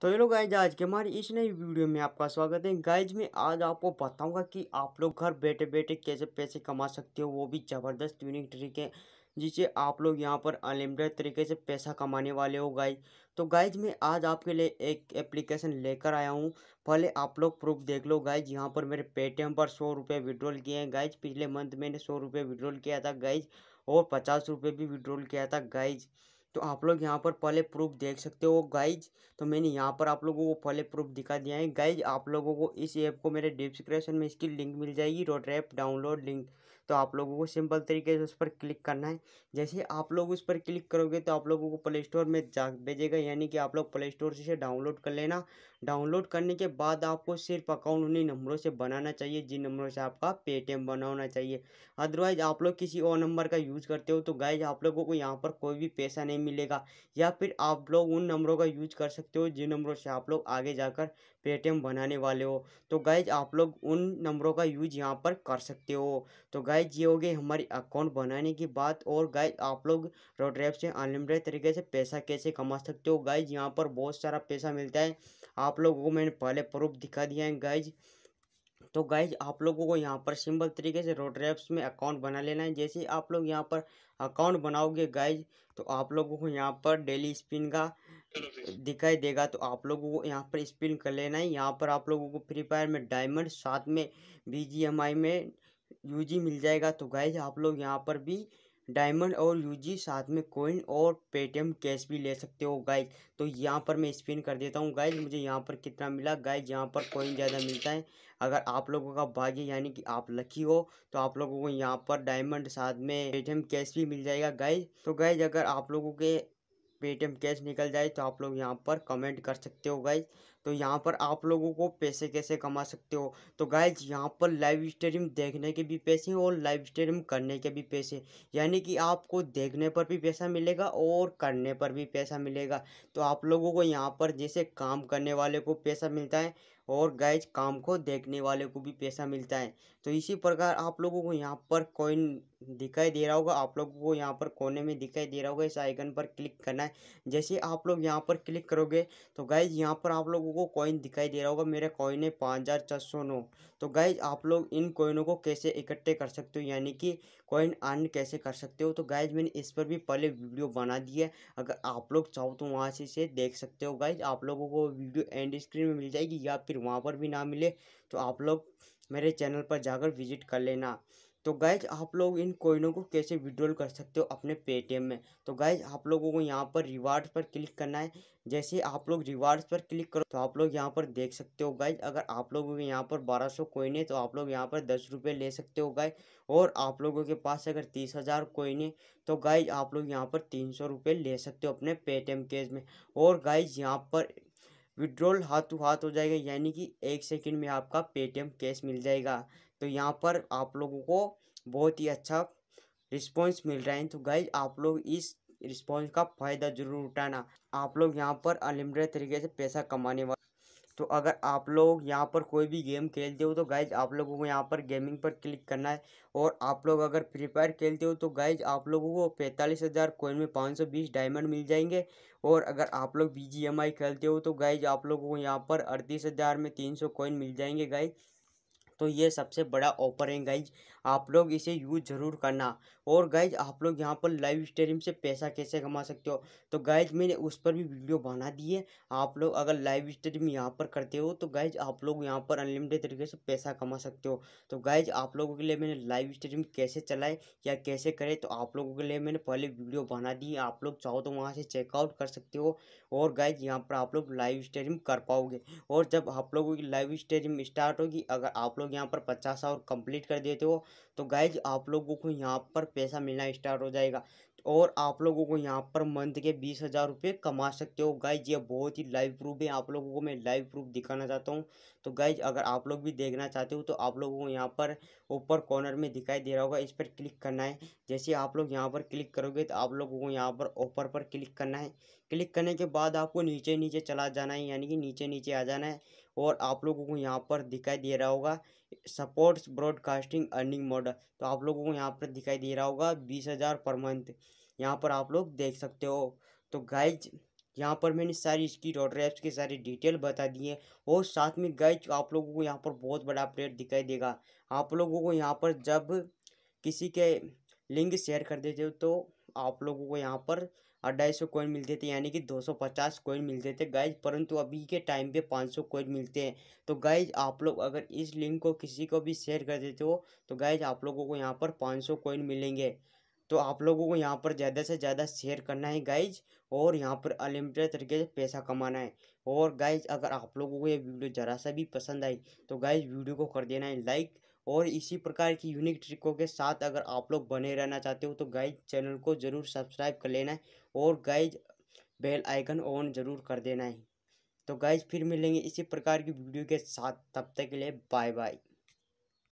तो hello guys आज के हमारी इस नई वीडियो में आपका स्वागत है गाइज मैं आज आपको बताऊंगा कि आप लोग घर बैठे बैठे कैसे पैसे कमा सकते हो वो भी ज़बरदस्त यूनिक ट्रिक है जिसे आप लोग यहाँ पर अनलिमिटेड तरीके से पैसा कमाने वाले हो गाइज तो गाइज मैं आज आपके लिए एक एप्लीकेशन लेकर आया हूँ पहले आप लोग प्रूफ देख लो गाइज यहाँ पर मेरे पेटीएम पर सौ रुपये विड्रॉल किए हैं गाइज पिछले मंथ मैंने सौ रुपये विड्रॉल किया था गाइज और पचास रुपये भी विड्रॉल किया था गाइज तो आप लोग यहाँ पर पहले प्रूफ देख सकते हो गाइज तो मैंने यहाँ पर आप लोगों को पहले प्रूफ दिखा दिया है गाइज आप लोगों को इस ऐप को मेरे डिस्क्रिप्शन में इसकी लिंक मिल जाएगी रोड ऐप डाउनलोड लिंक तो आप लोगों को सिंपल तरीके से उस पर क्लिक करना है जैसे आप लोग उस पर क्लिक करोगे तो आप लोगों को प्ले स्टोर में जा भेजेगा यानी कि आप लोग प्ले स्टोर से इसे डाउनलोड कर लेना डाउनलोड करने के बाद आपको सिर्फ अकाउंट उन्हीं नंबरों से बनाना चाहिए जिन नंबरों से आपका पेटीएम बना होना चाहिए अदरवाइज़ आप लोग किसी और नंबर का यूज़ करते हो तो गाइज आप लोगों को यहाँ पर कोई भी पैसा नहीं मिलेगा या फिर आप लोग उन नंबरों का यूज कर सकते हो जिन नंबरों से आप लोग आगे जाकर पेटीएम बनाने वाले हो तो गाइज आप लोग उन नंबरों का यूज यहाँ पर कर सकते हो तो गाइज ये हो गए हमारी अकाउंट बनाने की बात और गाइज आप लोग रोड्रैप से अनलिमिटेड तरीके से पैसा कैसे कमा सकते हो गाइज यहाँ पर बहुत सारा पैसा मिलता है आप आप लोगों को मैंने पहले प्रूफ दिखा दिया है गाइज तो गाइज आप लोगों को यहाँ पर सिंपल तरीके से रोड रेप्स में अकाउंट बना लेना है जैसे आप लोग यहाँ पर अकाउंट बनाओगे गाइज तो आप लोगों को यहाँ पर डेली स्पिन का दिखाई देगा तो आप लोगों को यहाँ पर स्पिन कर लेना है यहाँ पर आप लोगों को फ्री फायर में डायमंड साथ में बी में यूजी मिल जाएगा तो गाइज आप लोग यहाँ पर भी डायमंड और यूजी साथ में कोइन और पेटीएम कैश भी ले सकते हो गाइज तो यहाँ पर मैं स्पिन कर देता हूँ गाइज मुझे यहाँ पर कितना मिला गाइज यहाँ पर कोइन ज़्यादा मिलता है अगर आप लोगों का भाग्य यानी कि आप लकी हो तो आप लोगों को यहाँ पर डायमंड साथ में पेटीएम कैश भी मिल जाएगा गाइज तो गाइज अगर आप लोगों के पेटीएम कैश निकल जाए तो आप लोग यहाँ पर कमेंट कर सकते हो गाइज तो यहाँ पर आप लोगों को पैसे कैसे कमा सकते हो तो गाइज यहाँ पर लाइव स्ट्रीम देखने के भी पैसे और लाइव स्ट्रीम करने के भी पैसे यानी कि आपको देखने पर भी पैसा मिलेगा और करने पर भी पैसा मिलेगा तो आप लोगों को यहाँ पर जैसे काम करने वाले को पैसा मिलता है और गाइज काम को देखने वाले को भी पैसा मिलता है तो इसी प्रकार आप लोगों को यहाँ पर कोइन दिखाई दे रहा होगा आप लोगों को यहाँ पर कोने में दिखाई दे रहा होगा इस आइकन पर क्लिक करना है जैसे आप लोग यहाँ पर क्लिक करोगे तो गाइज यहाँ पर आप लोगों को कॉइन दिखाई दे रहा होगा मेरा कॉइन है पाँच हज़ार चार सौ नौ तो गाइज आप लोग इन कॉइनों को कैसे इकट्ठे कर सकते हो यानी कि कॉइन अर्न कैसे कर सकते हो तो गाइज मैंने इस पर भी पहले वीडियो बना दिया है अगर आप लोग चाहो तो वहाँ से इसे देख सकते हो गाइज आप लोगों को वीडियो एंड स्क्रीन में मिल जाएगी या फिर वहाँ पर भी ना मिले तो आप लोग मेरे चैनल पर जाकर विजिट कर लेना तो गैज आप लोग इन कोइनों को कैसे विड्रॉल कर सकते हो अपने पेटीएम में तो गैज आप लोगों को यहाँ पर रिवार्ड पर क्लिक करना है जैसे आप लोग रिवार्ड्स पर क्लिक करो तो आप लोग यहाँ पर देख सकते हो गैज अगर आप लोगों के यहाँ पर बारह सौ कोइन है तो आप लोग यहाँ पर दस रुपये ले सकते हो गैज और आप लोगों के पास अगर तीस हज़ार कोइन है तो गाइज आप लोग यहाँ पर तीन सौ रुपये ले सकते हो अपने पेटीएम कैश में और गाइज यहाँ पर विड्रॉल हाथों हाथ हो जाएगा यानी कि एक सेकेंड में आपका पेटीएम कैश मिल जाएगा तो यहाँ पर आप लोगों को बहुत ही अच्छा रिस्पॉन्स मिल रहा है तो गाइज आप लोग इस रिस्पॉन्स का फ़ायदा ज़रूर उठाना आप लोग यहाँ पर अनलिमिटेड तरीके से पैसा कमाने वाले तो अगर आप लोग यहाँ पर कोई भी गेम खेलते हो तो गाइज आप लोगों को यहाँ पर गेमिंग पर क्लिक करना है और आप लोग अगर फ्री फायर खेलते हो तो गाइज आप लोगों को पैंतालीस हज़ार कोइन में पाँच सौ बीस डायमंड मिल जाएंगे और अगर आप लोग बी जी एम आई खेलते हो तो गाइज आप लोगों को यहाँ पर अड़तीस हज़ार में तीन सौ कोइन मिल जाएंगे गाइज तो ये सबसे बड़ा ऑफर है गाइज आप लोग इसे यूज़ ज़रूर करना और गाइज आप लोग यहाँ पर लाइव स्ट्रीम से पैसा कैसे कमा सकते हो तो गाइज मैंने उस पर भी वीडियो बना दी है आप लोग अगर लाइव स्ट्रीम यहाँ पर करते हो तो गाइज आप लोग यहाँ पर अनलिमिटेड तरीके से पैसा कमा सकते हो तो गाइज आप लोगों के लिए मैंने लाइव स्ट्रीम कैसे चलाए या कैसे करें तो आप लोगों के लिए मैंने पहले वीडियो बना दी आप लोग चाहो तो वहाँ से चेकआउट कर सकते हो और गाइज यहाँ पर आप लोग लाइव स्ट्रीम कर पाओगे और जब आप लोगों की लाइव स्ट्रीम स्टार्ट होगी अगर आप लोग लोग यहाँ पर पचास आवर कंप्लीट कर देते हो तो गाइज आप लोगों को यहाँ पर पैसा मिलना स्टार्ट हो जाएगा और आप लोगों को यहाँ पर मंथ के बीस हज़ार रुपये कमा सकते हो गाइज ये बहुत ही लाइव प्रूफ है आप लोगों को मैं लाइव प्रूफ दिखाना चाहता हूँ तो गाइज अगर आप लोग भी देखना चाहते हो तो आप लोगों को यहाँ पर ऊपर कॉर्नर में दिखाई दे रहा होगा इस पर क्लिक करना है जैसे आप लोग यहाँ पर क्लिक करोगे तो आप लोगों को यहाँ पर ऑफर पर क्लिक करना है क्लिक करने के बाद आपको नीचे नीचे चला जाना है यानी कि नीचे नीचे आ जाना है और आप लोगों को यहाँ पर दिखाई दे रहा होगा सपोर्ट्स ब्रॉडकास्टिंग अर्निंग मॉडल तो आप लोगों को यहाँ पर दिखाई दे रहा होगा बीस हज़ार पर मंथ यहाँ पर आप लोग देख सकते हो तो गाइज यहाँ पर मैंने सारी इसकी रोड ऐप्स की सारी डिटेल बता दी है और साथ में गाइज आप लोगों को यहाँ पर बहुत बड़ा अपडेट दिखाई देगा आप लोगों को यहाँ पर जब किसी के लिंक शेयर कर देते हो तो आप लोगों को यहाँ पर अढ़ाई सौ कोइन मिलते थे यानी कि दो सौ पचास कोइन मिलते थे गाइज परंतु अभी के टाइम पे पाँच सौ कोइन मिलते हैं तो गाइज आप लोग अगर इस लिंक को किसी को भी शेयर कर देते हो तो गाइज आप लोगों को यहाँ पर पाँच सौ कोइन मिलेंगे तो आप लोगों को यहाँ पर ज़्यादा से ज़्यादा शेयर करना है गाइज और यहाँ पर अनलिमिटेड तरीके से पैसा कमाना है और गाइज अगर आप लोगों को ये वीडियो ज़रा सा भी पसंद आई तो गाइज वीडियो को कर देना है लाइक और इसी प्रकार की यूनिक ट्रिकों के साथ अगर आप लोग बने रहना चाहते हो तो गाइज चैनल को ज़रूर सब्सक्राइब कर लेना है और गाइज बेल आइकन ऑन ज़रूर कर देना है तो गाइज फिर मिलेंगे इसी प्रकार की वीडियो के साथ तब तक के लिए बाय बाय